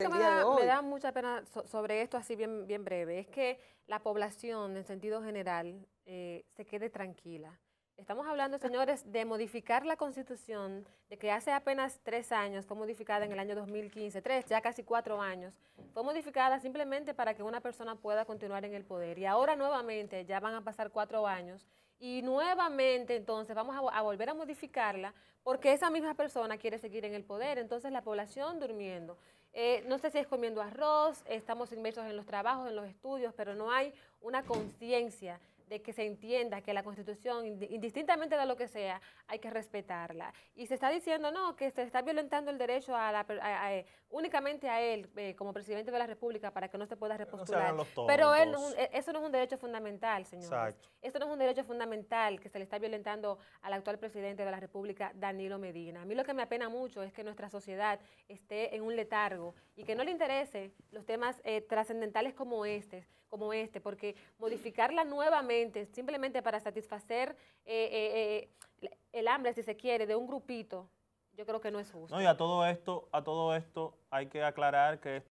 Me da, mucha pena sobre esto, así bien, bien breve. Es que la población, en sentido general, eh, se quede tranquila. Estamos hablando, ah. señores, de modificar la Constitución, de que hace apenas tres años fue modificada en el año 2015, tres, ya casi cuatro años, fue modificada simplemente para que una persona pueda continuar en el poder. Y ahora nuevamente ya van a pasar cuatro años y nuevamente entonces vamos a, volver a modificarla porque esa misma persona quiere seguir en el poder, entonces la población durmiendo. Eh, no sé si es comiendo arroz, estamos inmersos en los trabajos, en los estudios, pero no hay una conciencia de que se entienda que la Constitución, indistintamente de lo que sea, hay que respetarla. Y se está diciendo, no, que se está violentando el derecho a, la, eh, únicamente a él eh, como presidente de la República para que no se pueda repostular. Pero eh, eso no es un derecho fundamental, señor Esto no es un derecho fundamental que se le está violentando al actual presidente de la República, Danilo Medina. A mí lo que me apena mucho es que nuestra sociedad esté en un letargo y que no le interese los temas trascendentales como este, como este, porque modificarla nuevamente simplemente para satisfacer eh, eh, eh, el hambre, si se quiere, de un grupito, yo creo que no es justo. No, y a todo esto, a todo esto hay que aclarar que